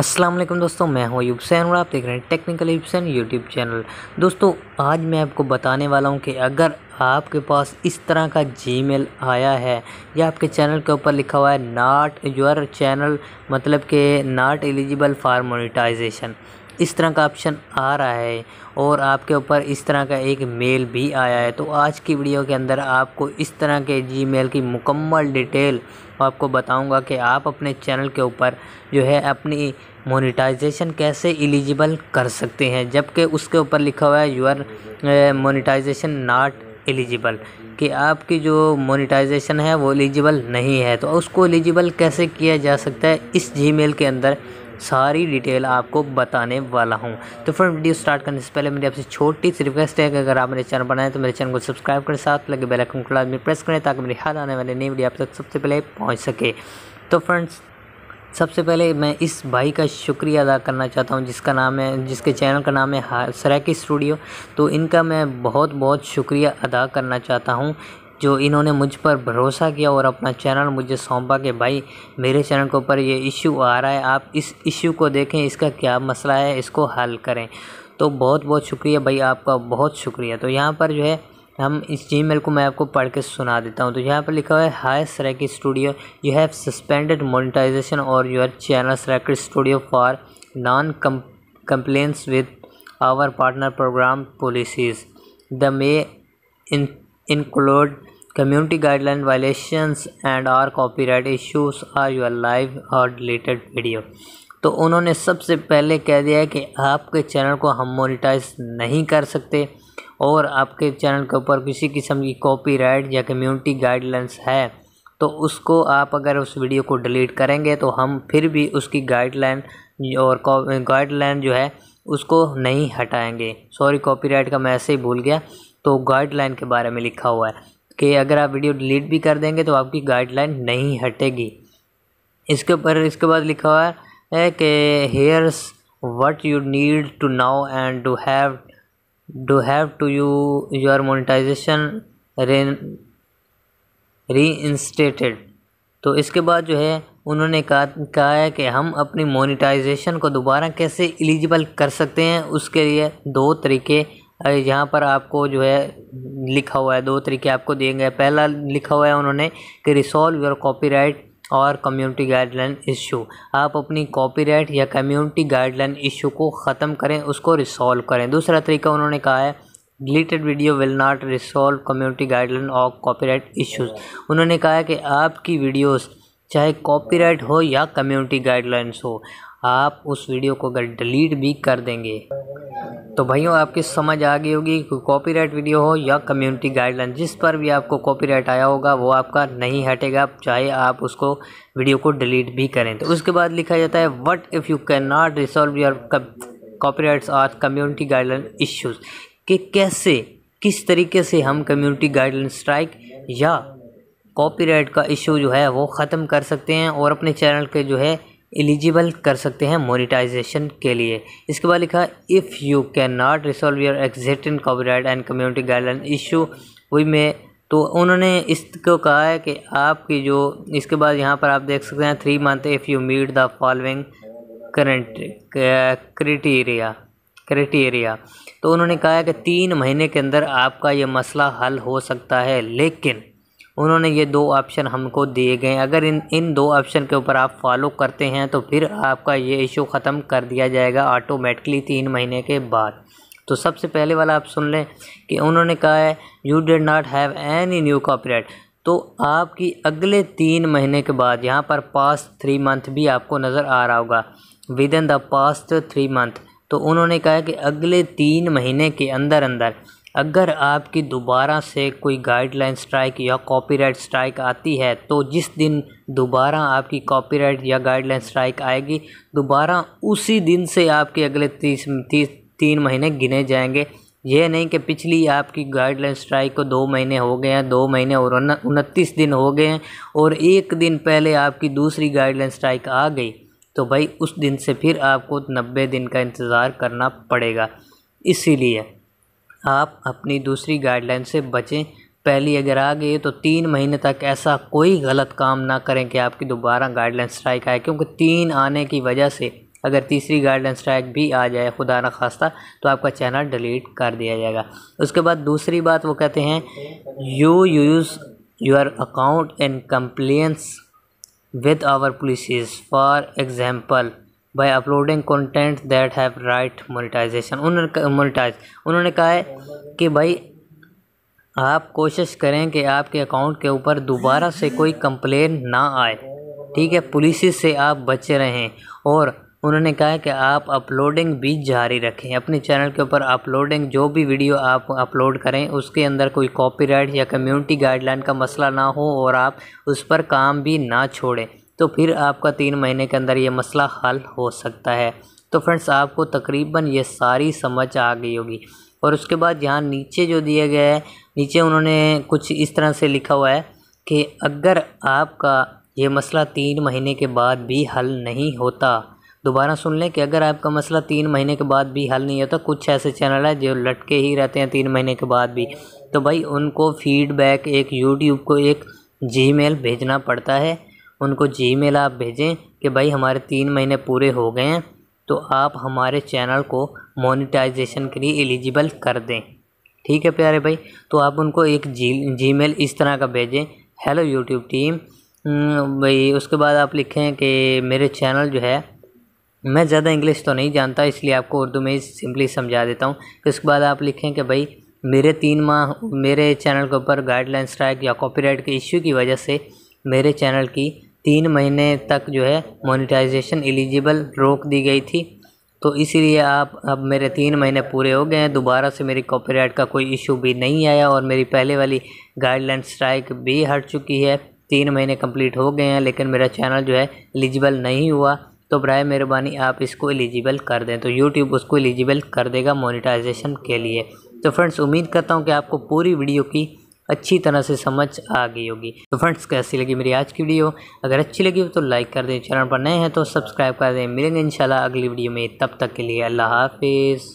अस्सलाम वालेकुम दोस्तों मैं हूं अयूब सैन और आप देख रहे हैं टेक्निकल अयूब यूट्यूब चैनल दोस्तों आज मैं आपको बताने वाला हूं कि अगर आपके पास इस तरह का जीमेल आया है या आपके चैनल के ऊपर लिखा हुआ है नॉट योर चैनल मतलब के नॉट एलिजिबल फॉर मोनिटाइजेशन इस तरह का ऑप्शन आ रहा है और आपके ऊपर इस तरह का एक मेल भी आया है तो आज की वीडियो के अंदर आपको इस तरह के जीमेल की मुकम्मल डिटेल आपको बताऊंगा कि आप अपने चैनल के ऊपर जो है अपनी मोनिटाइजेशन कैसे एलिजिबल कर सकते हैं जबकि उसके ऊपर लिखा हुआ है यूर मोनिटाइजेशन नॉट एलिजिबल कि आपकी जो मोनिटाइजेशन है वो एलिजिबल नहीं है तो उसको एलिजिबल कैसे किया जा सकता है इस जीमेल के अंदर सारी डिटेल आपको बताने वाला हूँ तो फ्रेंड वीडियो स्टार्ट करने से पहले मेरी आपसे छोटी सी रिक्वेस्ट है कि अगर आप मेरे चैनल पर तो मेरे चैनल को सब्सक्राइब करें साथ लगे बेल आइकन को लाजमी प्रेस करें ताकि मेरी हर आने वाली नई वीडियो आप तक सबसे पहले पहुँच सके तो फ्रेंड्स सबसे पहले मैं इस भाई का शुक्रिया अदा करना चाहता हूँ जिसका नाम है जिसके चैनल का नाम है सराकी स्टूडियो तो इनका मैं बहुत बहुत शुक्रिया अदा करना चाहता हूँ जो इन्होंने मुझ पर भरोसा किया और अपना चैनल मुझे सौंपा कि भाई मेरे चैनल के ऊपर ये इशू आ रहा है आप इस इशू को देखें इसका क्या मसला है इसको हल करें तो बहुत बहुत शुक्रिया भाई आपका बहुत शुक्रिया तो यहाँ पर जो है हम इस मेल को मैं आपको पढ़ के सुना देता हूँ तो यहाँ पर लिखा हुआ है hi Sarek studio you have suspended monetization और your channel Sarek studio for non complaints with our partner program policies the may include guideline guideline and are our right issues are your live और related video तो उन्होंने सबसे पहले कह दिया है कि आपके चैनल को हम मोनिटाइज नहीं कर सकते और आपके चैनल के ऊपर किसी किस्म की कॉपीराइट या कम्युनिटी गाइडलाइंस है तो उसको आप अगर उस वीडियो को डिलीट करेंगे तो हम फिर भी उसकी गाइडलाइन और गाइडलाइन जो है उसको नहीं हटाएंगे सॉरी कॉपीराइट का मैं ऐसे ही भूल गया तो गाइडलाइन के बारे में लिखा हुआ है कि अगर आप वीडियो डिलीट भी कर देंगे तो आपकी गाइडलाइन नहीं हटेगी इसके ऊपर इसके बाद लिखा हुआ है कि here's what you need to now and to have do have to you your monetization reinstated तो इसके बाद जो है उन्होंने कहा कहा है कि हम अपनी मोनिटाइजेशन को दोबारा कैसे एलिजिबल कर सकते हैं उसके लिए दो तरीके यहाँ पर आपको जो है लिखा हुआ है दो तरीके आपको दिए गए पहला लिखा हुआ है उन्होंने कि रिसोल्व योर कॉपीराइट और कम्युनिटी गाइडलाइन इशू आप अपनी कॉपीराइट या कम्युनिटी गाइडलाइन इशू को ख़त्म करें उसको रिसॉल्व करें दूसरा तरीका उन्होंने कहा है deleted video will not resolve community guideline और कॉपीराइट इश्यूज उन्होंने कहा है कि आपकी वीडियोस चाहे कॉपीराइट हो या कम्युनिटी गाइडलाइंस हो आप उस वीडियो को अगर डिलीट भी कर देंगे तो भाइयों आपकी समझ आ गई होगी कि कॉपीराइट वीडियो हो या कम्युनिटी गाइडलाइन जिस पर भी आपको कॉपीराइट आया होगा वो आपका नहीं हटेगा चाहे आप उसको वीडियो को डिलीट भी करें तो उसके बाद लिखा जाता है what if you can not resolve your copyrights और कम्युनिटी गाइडलाइन इश्यूज़ कि कैसे किस तरीके से हम कम्युनिटी गाइडलाइन स्ट्राइक या कॉपीराइट का इशू जो है वो ख़त्म कर सकते हैं और अपने चैनल के जो है एलिजिबल कर सकते हैं मोनिटाइजेशन के लिए इसके बाद लिखा if you can not resolve your copy copyright and community guideline issue वही में तो उन्होंने इसको कहा है कि आपकी जो इसके बाद यहाँ पर आप देख सकते हैं three month if you meet the following current criteria criteria तो उन्होंने कहा है कि तीन महीने के अंदर आपका ये मसला हल हो सकता है लेकिन उन्होंने ये दो ऑप्शन हमको दिए गए अगर इन इन दो ऑप्शन के ऊपर आप फॉलो करते हैं तो फिर आपका ये इशू ख़त्म कर दिया जाएगा ऑटोमेटिकली तीन महीने के बाद तो सबसे पहले वाला आप सुन लें कि उन्होंने कहा है you did not have any new copyright तो आपकी अगले तीन महीने के बाद यहाँ पर पास्ट थ्री मंथ भी आपको नज़र आ रहा होगा within the past three month तो उन्होंने कहा कि अगले तीन महीने के अंदर अंदर अगर आपकी दोबारा से कोई गाइडलाइन स्ट्राइक या कॉपीराइट स्ट्राइक आती है तो जिस दिन दोबारा आपकी कॉपीराइट या गाइडलाइन स्ट्राइक आएगी दोबारा उसी दिन से आपके अगले तीस तीस तीन महीने गिने जाएंगे यह नहीं कि पिछली आपकी गाइडलाइन स्ट्राइक को दो महीने हो गए हैं दो महीने और उनतीस दिन हो गए हैं और एक दिन पहले आपकी दूसरी गाइडलाइन स्ट्राइक आ गई तो भाई उस दिन से फिर आपको नब्बे दिन का इंतज़ार करना पड़ेगा इसीलिए आप अपनी दूसरी गाइडलाइन से बचें पहली अगर आ गई तो तीन महीने तक ऐसा कोई गलत काम ना करें कि आपकी दोबारा गाइडलाइन स्ट्राइक आए क्योंकि तीन आने की वजह से अगर तीसरी गाइडलाइन स्ट्राइक भी आ जाए खुदा न खास्ता तो आपका चैनल डिलीट कर दिया जाएगा उसके बाद दूसरी बात वो कहते हैं you use your account in compliance with our policies for example by uploading content that have right monetization उन्होंने उन्होंने कहा है कि भाई आप कोशिश करें कि आपके अकाउंट के ऊपर दोबारा से कोई कंप्लेन ना आए ठीक है पुलिस से आप बचे रहें और उन्होंने कहा है कि आप अपलोडिंग भी जारी रखें अपने चैनल के ऊपर अपलोडिंग जो भी वीडियो आप अपलोड करें उसके अंदर कोई कॉपीराइट या कम्युनिटी गाइडलाइन का मसला ना हो और आप उस पर काम भी ना छोड़ें तो फिर आपका तीन महीने के अंदर ये मसला हल हो सकता है तो फ्रेंड्स आपको तकरीबन ये सारी समझ आ गई होगी और उसके बाद यहाँ नीचे जो दिया गया है नीचे उन्होंने कुछ इस तरह से लिखा हुआ है कि अगर आपका ये मसला तीन महीने के बाद भी हल नहीं होता दोबारा सुन लें कि अगर आपका मसला तीन महीने के बाद भी हल नहीं होता कुछ ऐसे चैनल है जो लटके ही रहते हैं तीन महीने के बाद भी तो भाई उनको फीडबैक एक यूट्यूब को एक जी भेजना पड़ता है उनको जी मेल आप भेजें कि भाई हमारे तीन महीने पूरे हो गए हैं तो आप हमारे चैनल को मोनिटाइजेशन के लिए एलिजिबल कर दें ठीक है प्यारे भाई तो आप उनको एक जी जी मेल इस तरह का भेजें हेलो यूट्यूब टीम भाई उसके बाद आप लिखें कि मेरे चैनल जो है मैं ज़्यादा इंग्लिश तो नहीं जानता इसलिए आपको उर्दू में सिंपली समझा देता हूँ उसके बाद आप लिखें कि भाई मेरे तीन माह मेरे चैनल के ऊपर गाइडलाइन स्ट्राइक या कॉपीराइट के इश्यू की वजह से मेरे चैनल की तीन महीने तक जो है मोनिटाइजेशन एलिजिबल रोक दी गई थी तो इसीलिए आप अब मेरे तीन महीने पूरे हो गए हैं दोबारा से मेरी कॉपीराइट का कोई इशू भी नहीं आया और मेरी पहले वाली गाइडलाइन स्ट्राइक भी हट चुकी है तीन महीने कंप्लीट हो गए हैं लेकिन मेरा चैनल जो है एलिजिबल नहीं हुआ तो बर मेहरबानी आप इसको एलिजिबल कर दें तो यूट्यूब उसको एलिजिबल कर देगा मोनिटाइजेशन के लिए तो फ्रेंड्स उम्मीद करता हूँ कि आपको पूरी वीडियो की अच्छी तरह से समझ आ गई होगी तो फ्रेंड्स कैसी लगी मेरी आज की वीडियो अगर अच्छी लगी हो तो लाइक कर दें चैनल पर नए हैं तो सब्सक्राइब कर दें मिलेंगे इंशाल्लाह अगली वीडियो में तब तक के लिए अल्लाह हाफिज़